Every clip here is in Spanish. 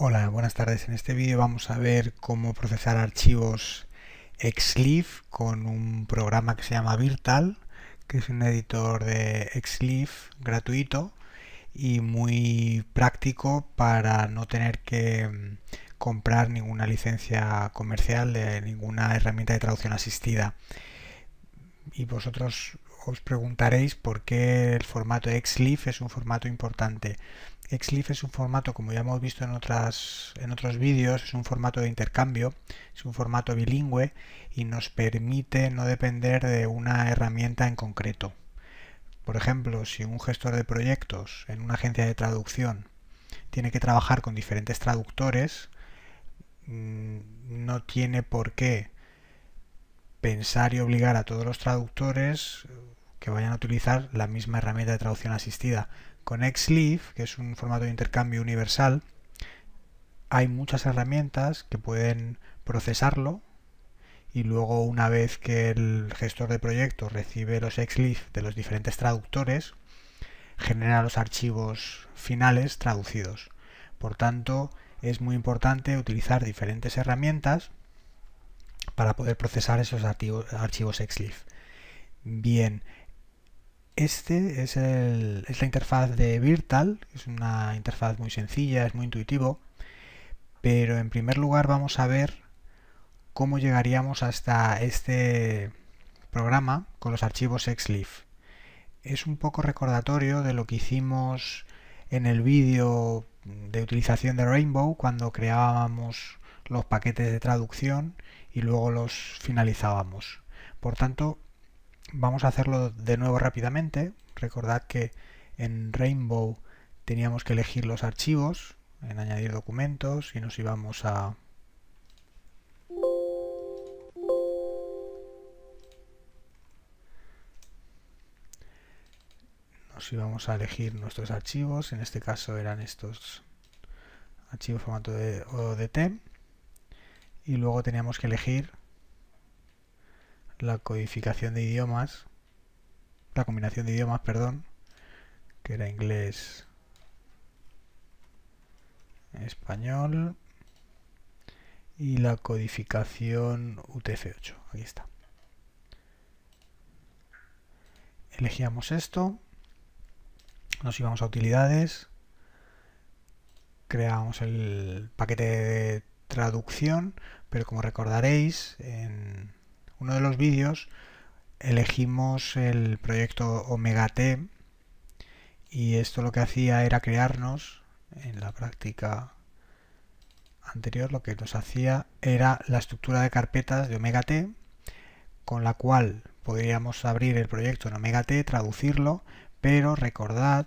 Hola, buenas tardes. En este vídeo vamos a ver cómo procesar archivos Xlif con un programa que se llama Virtal, que es un editor de Xlif gratuito y muy práctico para no tener que mm, comprar ninguna licencia comercial de ninguna herramienta de traducción asistida. Y vosotros os preguntaréis por qué el formato XLIF es un formato importante. XLIF es un formato, como ya hemos visto en, otras, en otros vídeos, es un formato de intercambio, es un formato bilingüe y nos permite no depender de una herramienta en concreto. Por ejemplo, si un gestor de proyectos en una agencia de traducción tiene que trabajar con diferentes traductores, mm, no tiene por qué pensar y obligar a todos los traductores que vayan a utilizar la misma herramienta de traducción asistida. Con XLIF, que es un formato de intercambio universal, hay muchas herramientas que pueden procesarlo y luego una vez que el gestor de proyectos recibe los XLIF de los diferentes traductores, genera los archivos finales traducidos. Por tanto, es muy importante utilizar diferentes herramientas para poder procesar esos archivos, archivos Bien, este es, la interfaz de Virtal, es una interfaz muy sencilla, es muy intuitivo, pero en primer lugar vamos a ver cómo llegaríamos hasta este programa con los archivos Xlif. Es un poco recordatorio de lo que hicimos en el vídeo de utilización de Rainbow cuando creábamos los paquetes de traducción y luego los finalizábamos. Por tanto, Vamos a hacerlo de nuevo rápidamente. Recordad que en Rainbow teníamos que elegir los archivos, en añadir documentos y nos íbamos a nos íbamos a elegir nuestros archivos, en este caso eran estos archivos formato de ODT y luego teníamos que elegir la codificación de idiomas, la combinación de idiomas, perdón, que era inglés, español y la codificación UTF-8. Aquí está. Elegíamos esto, nos íbamos a utilidades, creamos el paquete de traducción, pero como recordaréis, en uno de los vídeos elegimos el proyecto Omega T y esto lo que hacía era crearnos en la práctica anterior lo que nos hacía era la estructura de carpetas de Omega T con la cual podríamos abrir el proyecto en Omega T, traducirlo, pero recordad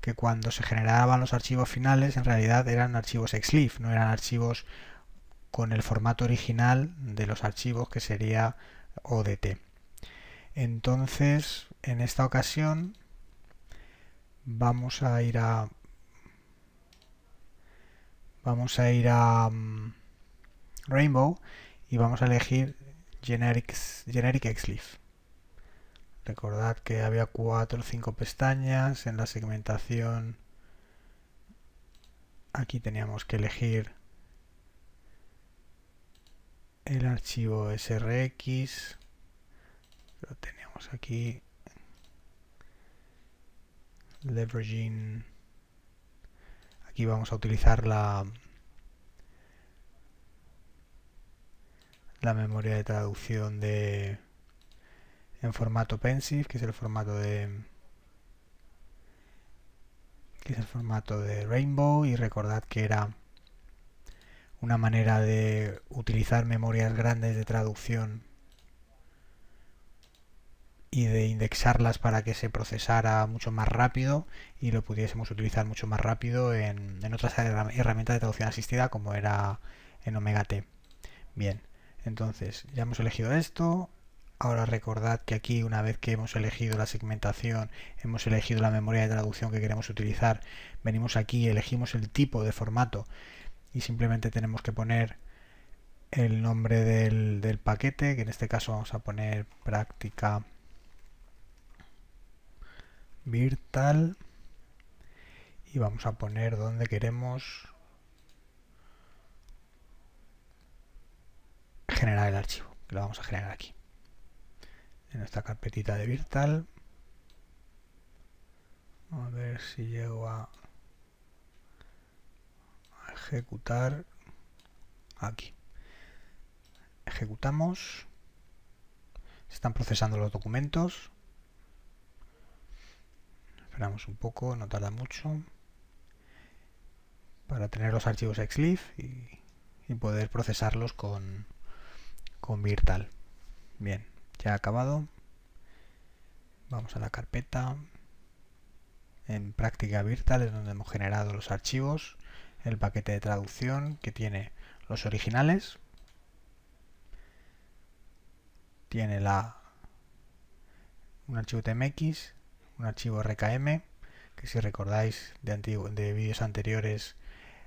que cuando se generaban los archivos finales en realidad eran archivos exlif no eran archivos con el formato original de los archivos que sería ODT. Entonces, en esta ocasión vamos a ir a vamos a ir a mm, Rainbow y vamos a elegir Generic, generic Recordad que había cuatro o cinco pestañas en la segmentación. Aquí teníamos que elegir el archivo srx lo tenemos aquí leveraging aquí vamos a utilizar la la memoria de traducción de en formato pensive que es el formato de que es el formato de rainbow y recordad que era una manera de utilizar memorias grandes de traducción y de indexarlas para que se procesara mucho más rápido y lo pudiésemos utilizar mucho más rápido en, otras herramientas de traducción asistida como era en Omega T. Bien, entonces ya hemos elegido esto. Ahora recordad que aquí una vez que hemos elegido la segmentación, hemos elegido la memoria de traducción que queremos utilizar, venimos aquí, y elegimos el tipo de formato y simplemente tenemos que poner el nombre del, paquete, que en este caso vamos a poner práctica virtual y vamos a poner donde queremos generar el archivo, que lo vamos a generar aquí. En nuestra carpetita de virtual. A ver si llego a ejecutar aquí. Ejecutamos. Se están procesando los documentos. Esperamos un poco, no tarda mucho. Para tener los archivos Xlif y, poder procesarlos con, con Virtal. Bien, ya ha acabado. Vamos a la carpeta. En práctica Virtal es donde hemos generado los archivos el paquete de traducción que tiene los originales, tiene la, un archivo TMX, un archivo RKM, que si recordáis de, de vídeos anteriores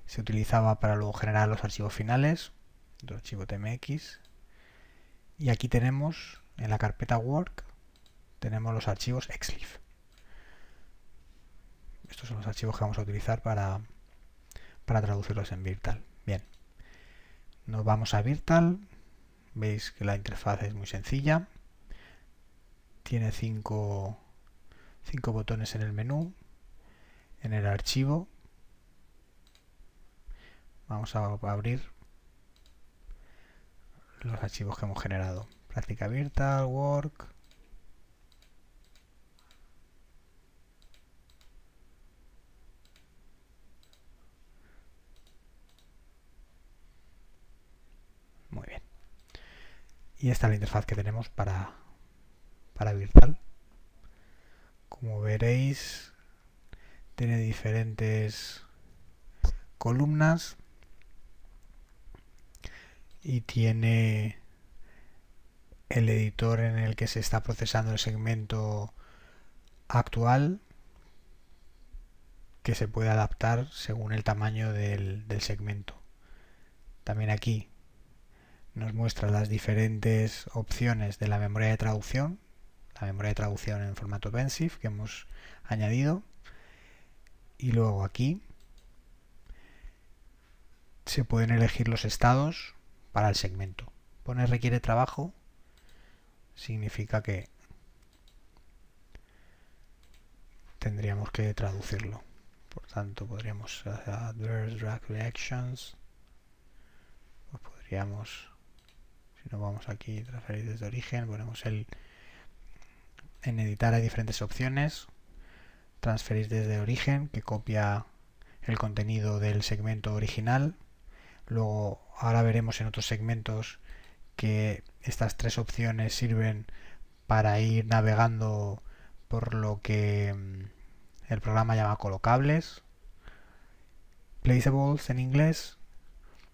se utilizaba para luego generar los archivos finales, el archivo TMX, y aquí tenemos en la carpeta Work tenemos los archivos Xlif. Estos son los archivos que vamos a utilizar para, para traducirlos en Virtal. Bien, nos vamos a Virtal, veis que la interfaz es muy sencilla, tiene cinco botones en el menú, en el archivo, vamos a abrir los archivos que hemos generado, práctica Virtal, Work, Y esta es la interfaz que tenemos para, Virtual. Como veréis, tiene diferentes columnas y tiene el editor en el que se está procesando el segmento actual que se puede adaptar según el tamaño del segmento. También aquí nos muestra las diferentes opciones de la memoria de traducción, la memoria de traducción en formato pensive que hemos añadido. Y luego aquí se pueden elegir los estados para el segmento. Poner requiere trabajo significa que tendríamos que traducirlo. Por tanto, podríamos hacer adverse drag reactions. podríamos si nos vamos aquí, transferir desde origen, ponemos el... En editar hay diferentes opciones. Transferir desde origen, que copia el contenido del segmento original. Luego, ahora veremos en otros segmentos que estas tres opciones sirven para ir navegando por lo que mm, el programa llama colocables, placeables en inglés,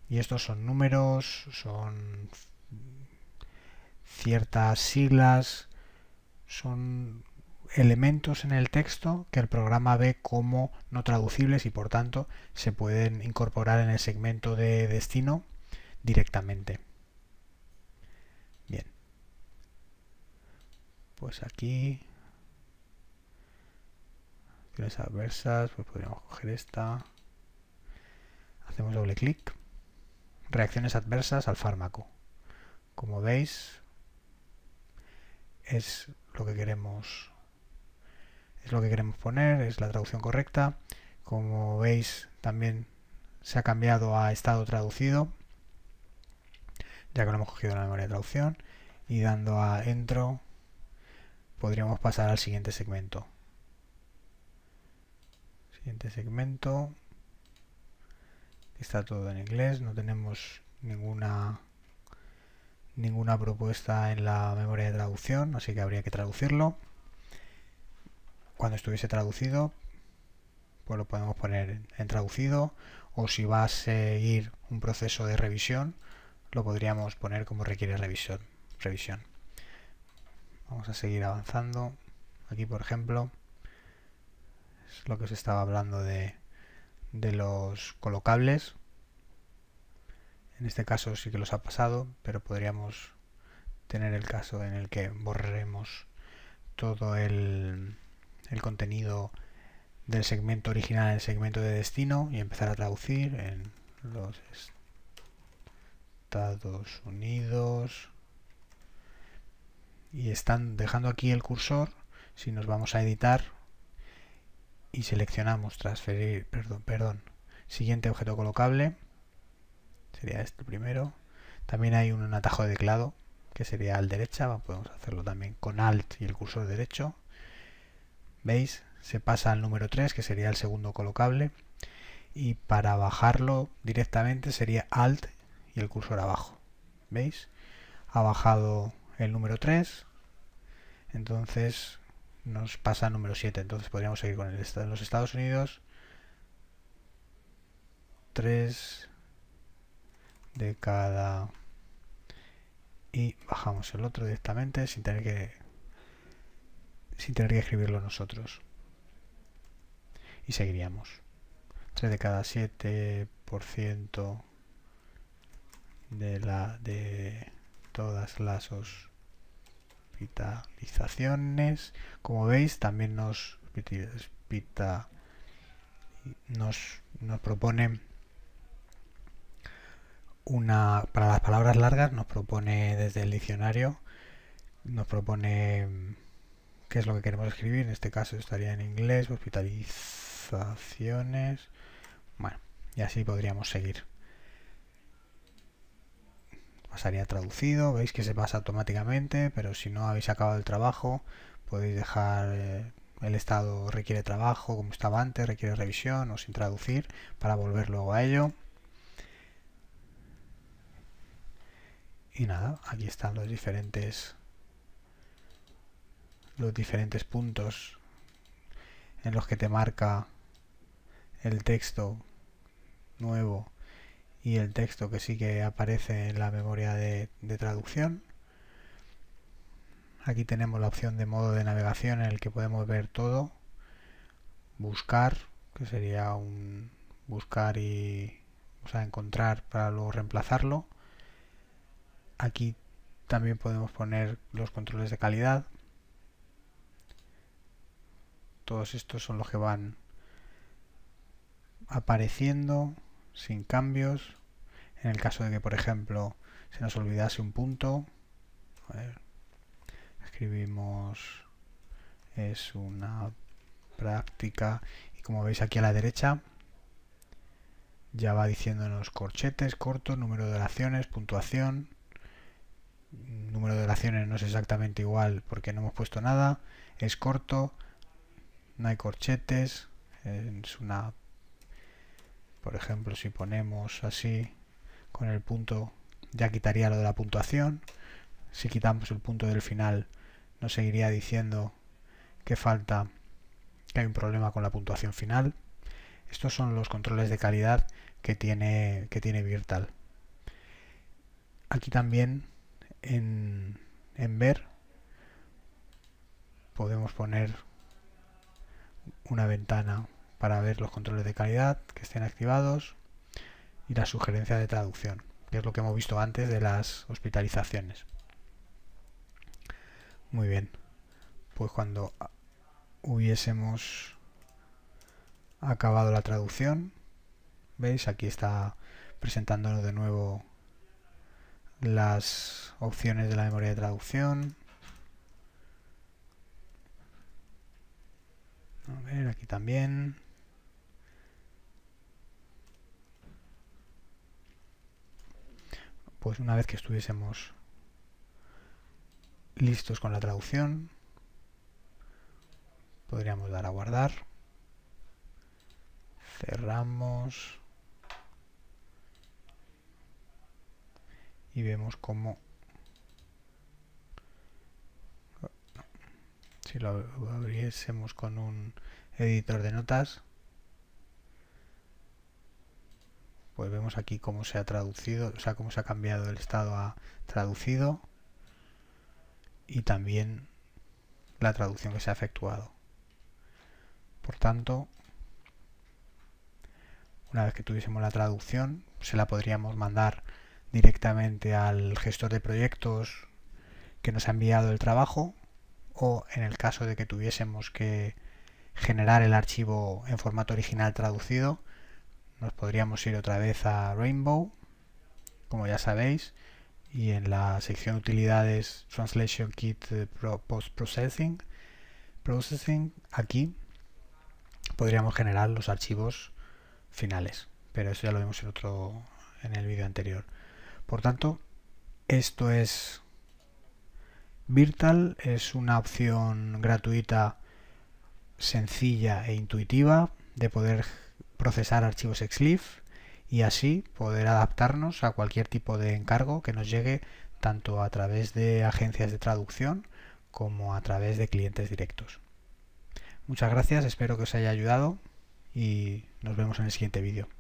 y estos son números, son ciertas siglas, son elementos en el texto que el programa ve como no traducibles y por tanto se pueden incorporar en el segmento de destino directamente. Bien. Pues aquí reacciones adversas, pues podríamos coger esta. Hacemos doble clic. Reacciones adversas al fármaco como veis, es lo que queremos es lo que queremos poner, es la traducción correcta. Como veis, también se ha cambiado a estado traducido, ya que lo hemos cogido en la memoria de traducción. Y dando a Entro, podríamos pasar al siguiente segmento. Siguiente segmento. Está todo en inglés, no tenemos ninguna ninguna propuesta en la memoria de traducción, así que habría que traducirlo. Cuando estuviese traducido, pues lo podemos poner en traducido, o si va a seguir un proceso de revisión, lo podríamos poner como requiere revisión. revisión. Vamos a seguir avanzando. Aquí, por ejemplo, es lo que os estaba hablando de, de los colocables. En este caso sí que los ha pasado, pero podríamos tener el caso en el que borremos todo el, contenido del segmento original en el segmento de destino y empezar a traducir en los Estados Unidos. Y están dejando aquí el cursor, si nos vamos a editar y seleccionamos transferir, perdón, perdón, siguiente objeto colocable, sería este primero. También hay un atajo de teclado que sería al derecha, podemos hacerlo también con alt y el cursor derecho. ¿Veis? Se pasa al número 3 que sería el segundo colocable y para bajarlo directamente sería alt y el cursor abajo. ¿Veis? Ha bajado el número 3, entonces nos pasa al número 7. Entonces podríamos seguir con el, los Estados Unidos. 3, de cada y bajamos el otro directamente sin tener que sin tener que escribirlo nosotros y seguiríamos 3 de cada 7% de la de todas las hospitalizaciones como veis también nos propone nos, nos proponen una para las palabras largas nos propone desde el diccionario nos propone mm, qué es lo que queremos escribir, en este caso estaría en inglés, hospitalizaciones. Bueno, y así podríamos seguir. Pasaría traducido, veis que se pasa automáticamente, pero si no habéis acabado el trabajo, podéis dejar eh, el estado requiere trabajo como estaba antes, requiere revisión o sin traducir para volver luego a ello. y nada aquí están los diferentes los diferentes puntos en los que te marca el texto nuevo y el texto que sí que aparece en la memoria de, traducción. Aquí tenemos la opción de modo de navegación en el que podemos ver todo. Buscar, que sería un buscar y encontrar para luego reemplazarlo. Aquí también podemos poner los controles de calidad. Todos estos son los que van apareciendo sin cambios. En el caso de que, por ejemplo, se nos olvidase un punto, escribimos es una práctica y como veis aquí a la derecha ya va diciéndonos corchetes, corto, número de oraciones, puntuación, número de oraciones no es exactamente igual porque no hemos puesto nada, es corto, no hay corchetes, es una, por ejemplo, si ponemos así con el punto, ya quitaría lo de la puntuación, si quitamos el punto del final, nos seguiría diciendo que falta, que hay un problema con la puntuación final. Estos son los controles de calidad que tiene, que tiene Virtal. Aquí también en, ver podemos poner una ventana para ver los controles de calidad que estén activados y la sugerencia de traducción, que es lo que hemos visto antes de las hospitalizaciones. Muy bien, pues cuando hubiésemos acabado la traducción, veis aquí está presentándonos de nuevo las opciones de la memoria de traducción. A ver, aquí también. Pues una vez que estuviésemos listos con la traducción, podríamos dar a guardar. Cerramos. Y vemos cómo si lo abriésemos con un editor de notas, pues vemos aquí cómo se ha traducido, o sea, cómo se ha cambiado el estado a traducido y también la traducción que se ha efectuado. Por tanto, una vez que tuviésemos la traducción, se la podríamos mandar directamente al gestor de proyectos que nos ha enviado el trabajo o en el caso de que tuviésemos que generar el archivo en formato original traducido, nos podríamos ir otra vez a Rainbow, como ya sabéis, y en la sección utilidades Translation Kit eh, Post Processing, Processing aquí podríamos generar los archivos finales, pero eso ya lo vimos en otro en el vídeo anterior. Por tanto, esto es Virtal es una opción gratuita sencilla e intuitiva de poder procesar archivos Xlif y así poder adaptarnos a cualquier tipo de encargo que nos llegue tanto a través de agencias de traducción como a través de clientes directos. Muchas gracias, espero que os haya ayudado y nos vemos en el siguiente vídeo.